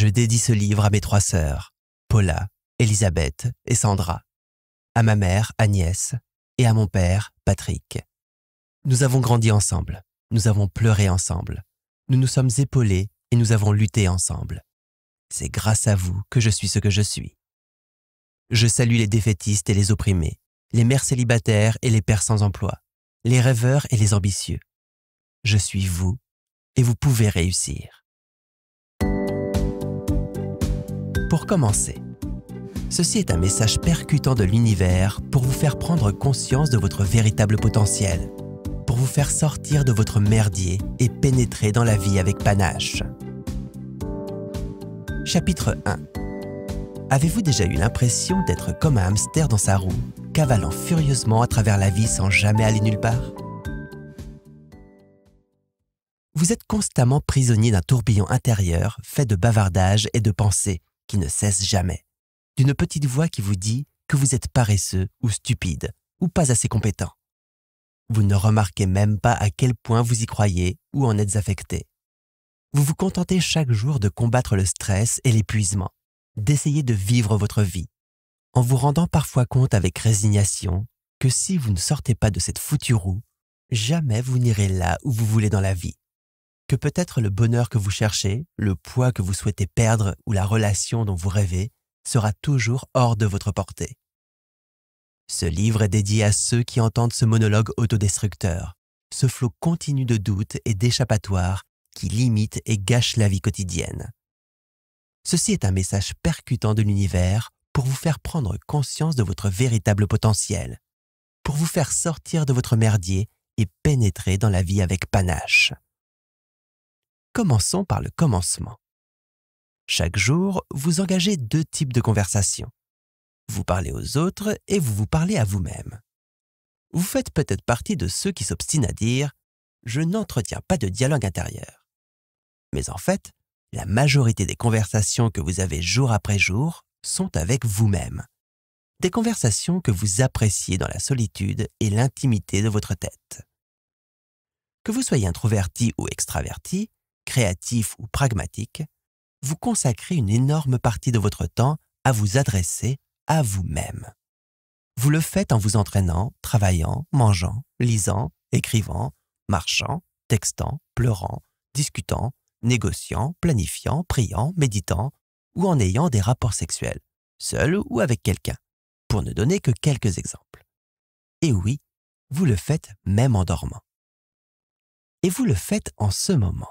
je dédie ce livre à mes trois sœurs, Paula, Elisabeth et Sandra, à ma mère, Agnès, et à mon père, Patrick. Nous avons grandi ensemble, nous avons pleuré ensemble, nous nous sommes épaulés et nous avons lutté ensemble. C'est grâce à vous que je suis ce que je suis. Je salue les défaitistes et les opprimés, les mères célibataires et les pères sans emploi, les rêveurs et les ambitieux. Je suis vous et vous pouvez réussir. pour commencer. Ceci est un message percutant de l'univers pour vous faire prendre conscience de votre véritable potentiel, pour vous faire sortir de votre merdier et pénétrer dans la vie avec panache. Chapitre 1 Avez-vous déjà eu l'impression d'être comme un hamster dans sa roue, cavalant furieusement à travers la vie sans jamais aller nulle part Vous êtes constamment prisonnier d'un tourbillon intérieur fait de bavardages et de pensées, qui ne cesse jamais, d'une petite voix qui vous dit que vous êtes paresseux ou stupide ou pas assez compétent. Vous ne remarquez même pas à quel point vous y croyez ou en êtes affecté. Vous vous contentez chaque jour de combattre le stress et l'épuisement, d'essayer de vivre votre vie, en vous rendant parfois compte avec résignation que si vous ne sortez pas de cette foutue roue, jamais vous n'irez là où vous voulez dans la vie que peut-être le bonheur que vous cherchez, le poids que vous souhaitez perdre ou la relation dont vous rêvez sera toujours hors de votre portée. Ce livre est dédié à ceux qui entendent ce monologue autodestructeur, ce flot continu de doutes et d'échappatoires qui limite et gâche la vie quotidienne. Ceci est un message percutant de l'univers pour vous faire prendre conscience de votre véritable potentiel, pour vous faire sortir de votre merdier et pénétrer dans la vie avec panache. Commençons par le commencement. Chaque jour, vous engagez deux types de conversations. Vous parlez aux autres et vous vous parlez à vous-même. Vous faites peut-être partie de ceux qui s'obstinent à dire ⁇ Je n'entretiens pas de dialogue intérieur ⁇ Mais en fait, la majorité des conversations que vous avez jour après jour sont avec vous-même. Des conversations que vous appréciez dans la solitude et l'intimité de votre tête. Que vous soyez introverti ou extraverti, créatif ou pragmatique, vous consacrez une énorme partie de votre temps à vous adresser à vous-même. Vous le faites en vous entraînant, travaillant, mangeant, lisant, écrivant, marchant, textant, pleurant, discutant, négociant, planifiant, priant, méditant, ou en ayant des rapports sexuels, seul ou avec quelqu'un, pour ne donner que quelques exemples. Et oui, vous le faites même en dormant. Et vous le faites en ce moment.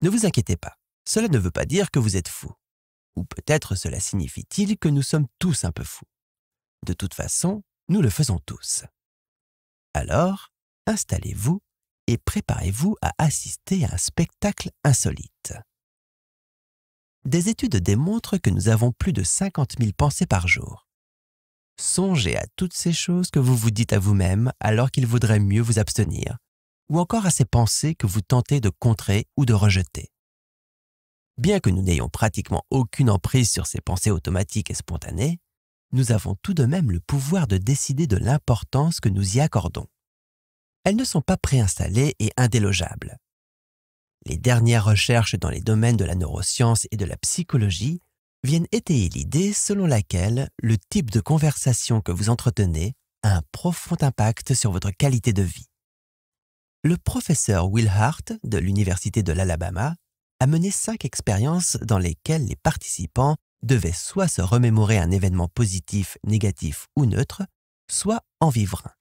Ne vous inquiétez pas, cela ne veut pas dire que vous êtes fou. Ou peut-être cela signifie-t-il que nous sommes tous un peu fous. De toute façon, nous le faisons tous. Alors, installez-vous et préparez-vous à assister à un spectacle insolite. Des études démontrent que nous avons plus de 50 000 pensées par jour. Songez à toutes ces choses que vous vous dites à vous-même alors qu'il vaudrait mieux vous abstenir, ou encore à ces pensées que vous tentez de contrer ou de rejeter. Bien que nous n'ayons pratiquement aucune emprise sur ces pensées automatiques et spontanées, nous avons tout de même le pouvoir de décider de l'importance que nous y accordons. Elles ne sont pas préinstallées et indélogeables. Les dernières recherches dans les domaines de la neuroscience et de la psychologie viennent étayer l'idée selon laquelle le type de conversation que vous entretenez a un profond impact sur votre qualité de vie. Le professeur Will Hart de l'Université de l'Alabama a mené cinq expériences dans lesquelles les participants devaient soit se remémorer un événement positif, négatif ou neutre, soit en vivre un.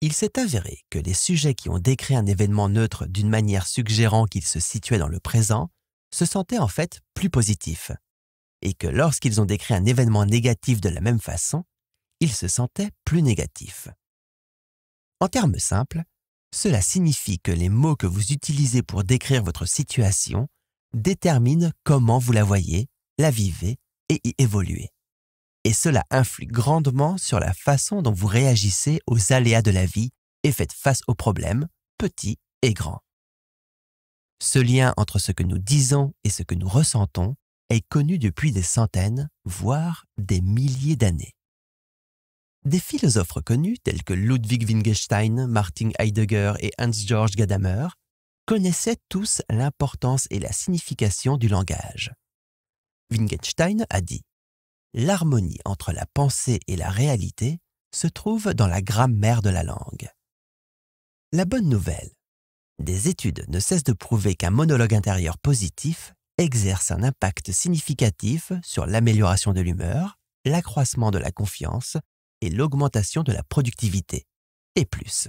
Il s'est avéré que les sujets qui ont décrit un événement neutre d'une manière suggérant qu'il se situait dans le présent se sentaient en fait plus positifs, et que lorsqu'ils ont décrit un événement négatif de la même façon, ils se sentaient plus négatifs. En termes simples, cela signifie que les mots que vous utilisez pour décrire votre situation déterminent comment vous la voyez, la vivez et y évoluez. Et cela influe grandement sur la façon dont vous réagissez aux aléas de la vie et faites face aux problèmes, petits et grands. Ce lien entre ce que nous disons et ce que nous ressentons est connu depuis des centaines, voire des milliers d'années. Des philosophes reconnus tels que Ludwig Wittgenstein, Martin Heidegger et Hans-Georg Gadamer connaissaient tous l'importance et la signification du langage. Wittgenstein a dit L'harmonie entre la pensée et la réalité se trouve dans la grammaire de la langue. La bonne nouvelle des études ne cessent de prouver qu'un monologue intérieur positif exerce un impact significatif sur l'amélioration de l'humeur, l'accroissement de la confiance et l'augmentation de la productivité. Et plus.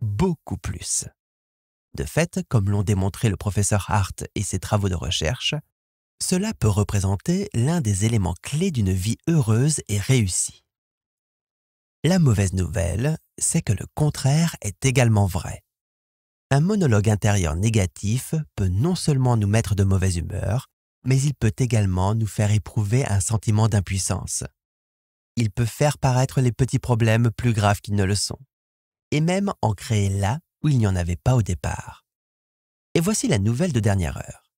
Beaucoup plus. De fait, comme l'ont démontré le professeur Hart et ses travaux de recherche, cela peut représenter l'un des éléments clés d'une vie heureuse et réussie. La mauvaise nouvelle, c'est que le contraire est également vrai. Un monologue intérieur négatif peut non seulement nous mettre de mauvaise humeur, mais il peut également nous faire éprouver un sentiment d'impuissance il peut faire paraître les petits problèmes plus graves qu'ils ne le sont, et même en créer là où il n'y en avait pas au départ. Et voici la nouvelle de dernière heure.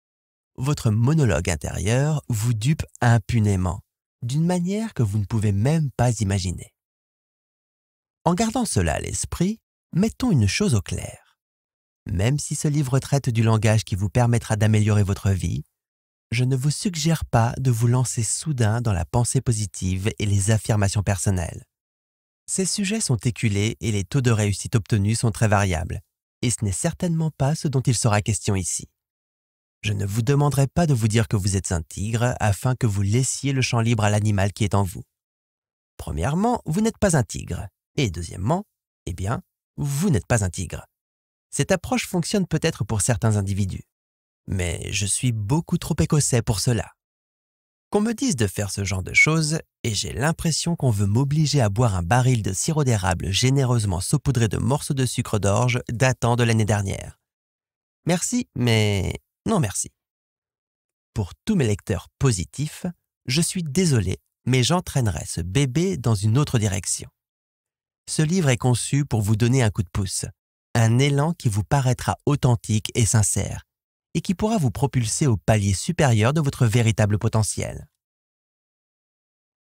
Votre monologue intérieur vous dupe impunément, d'une manière que vous ne pouvez même pas imaginer. En gardant cela à l'esprit, mettons une chose au clair. Même si ce livre traite du langage qui vous permettra d'améliorer votre vie, je ne vous suggère pas de vous lancer soudain dans la pensée positive et les affirmations personnelles. Ces sujets sont éculés et les taux de réussite obtenus sont très variables, et ce n'est certainement pas ce dont il sera question ici. Je ne vous demanderai pas de vous dire que vous êtes un tigre afin que vous laissiez le champ libre à l'animal qui est en vous. Premièrement, vous n'êtes pas un tigre, et deuxièmement, eh bien, vous n'êtes pas un tigre. Cette approche fonctionne peut-être pour certains individus, mais je suis beaucoup trop écossais pour cela. Qu'on me dise de faire ce genre de choses, et j'ai l'impression qu'on veut m'obliger à boire un baril de sirop d'érable généreusement saupoudré de morceaux de sucre d'orge datant de l'année dernière. Merci, mais non merci. Pour tous mes lecteurs positifs, je suis désolé, mais j'entraînerai ce bébé dans une autre direction. Ce livre est conçu pour vous donner un coup de pouce, un élan qui vous paraîtra authentique et sincère, et qui pourra vous propulser au palier supérieur de votre véritable potentiel.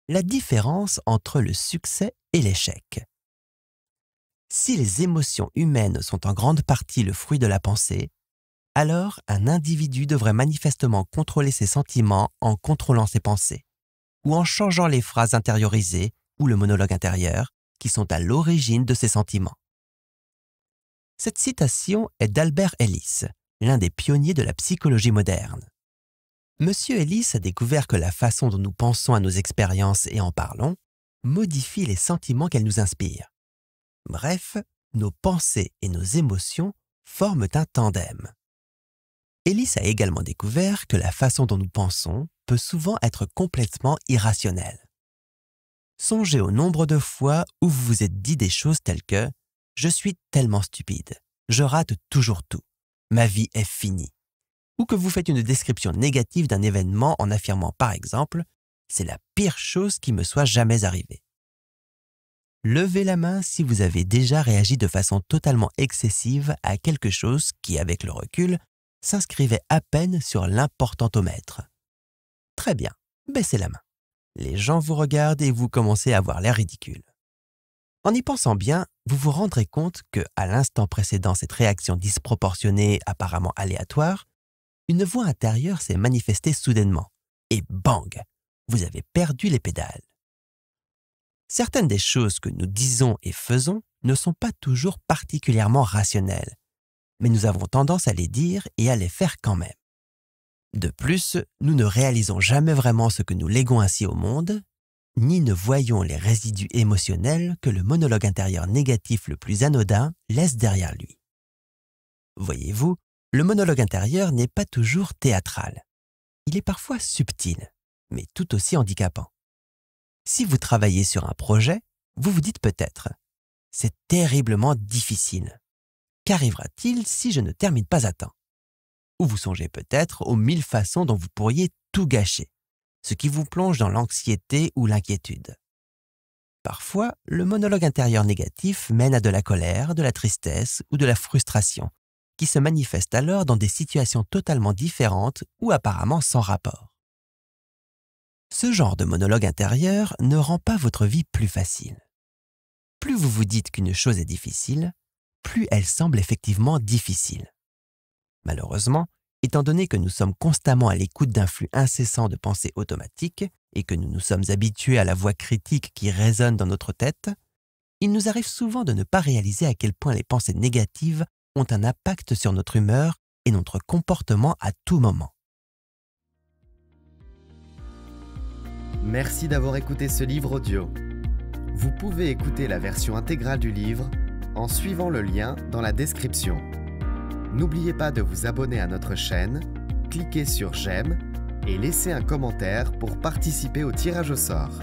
La différence entre le succès et l'échec. Si les émotions humaines sont en grande partie le fruit de la pensée, alors un individu devrait manifestement contrôler ses sentiments en contrôlant ses pensées, ou en changeant les phrases intériorisées ou le monologue intérieur qui sont à l'origine de ses sentiments. Cette citation est d'Albert Ellis, l'un des pionniers de la psychologie moderne. Monsieur Ellis a découvert que la façon dont nous pensons à nos expériences et en parlons modifie les sentiments qu'elles nous inspirent. Bref, nos pensées et nos émotions forment un tandem. Ellis a également découvert que la façon dont nous pensons peut souvent être complètement irrationnelle. Songez au nombre de fois où vous vous êtes dit des choses telles que ⁇ Je suis tellement stupide, je rate toujours tout ⁇ ma vie est finie. Ou que vous faites une description négative d'un événement en affirmant par exemple C'est la pire chose qui me soit jamais arrivée. Levez la main si vous avez déjà réagi de façon totalement excessive à quelque chose qui, avec le recul, s'inscrivait à peine sur l'importantomètre. Très bien, baissez la main. Les gens vous regardent et vous commencez à avoir l'air ridicule. En y pensant bien, vous vous rendrez compte que, à l'instant précédant cette réaction disproportionnée, apparemment aléatoire, une voix intérieure s'est manifestée soudainement. Et bang Vous avez perdu les pédales. Certaines des choses que nous disons et faisons ne sont pas toujours particulièrement rationnelles, mais nous avons tendance à les dire et à les faire quand même. De plus, nous ne réalisons jamais vraiment ce que nous léguons ainsi au monde, ni ne voyons les résidus émotionnels que le monologue intérieur négatif le plus anodin laisse derrière lui. Voyez-vous, le monologue intérieur n'est pas toujours théâtral. Il est parfois subtil, mais tout aussi handicapant. Si vous travaillez sur un projet, vous vous dites peut-être ⁇ C'est terriblement difficile. Qu'arrivera-t-il si je ne termine pas à temps ?⁇ Ou vous songez peut-être aux mille façons dont vous pourriez tout gâcher ce qui vous plonge dans l'anxiété ou l'inquiétude. Parfois, le monologue intérieur négatif mène à de la colère, de la tristesse ou de la frustration, qui se manifestent alors dans des situations totalement différentes ou apparemment sans rapport. Ce genre de monologue intérieur ne rend pas votre vie plus facile. Plus vous vous dites qu'une chose est difficile, plus elle semble effectivement difficile. Malheureusement, Étant donné que nous sommes constamment à l'écoute d'un flux incessant de pensées automatiques et que nous nous sommes habitués à la voix critique qui résonne dans notre tête, il nous arrive souvent de ne pas réaliser à quel point les pensées négatives ont un impact sur notre humeur et notre comportement à tout moment. Merci d'avoir écouté ce livre audio. Vous pouvez écouter la version intégrale du livre en suivant le lien dans la description. N'oubliez pas de vous abonner à notre chaîne, cliquez sur j'aime et laissez un commentaire pour participer au tirage au sort.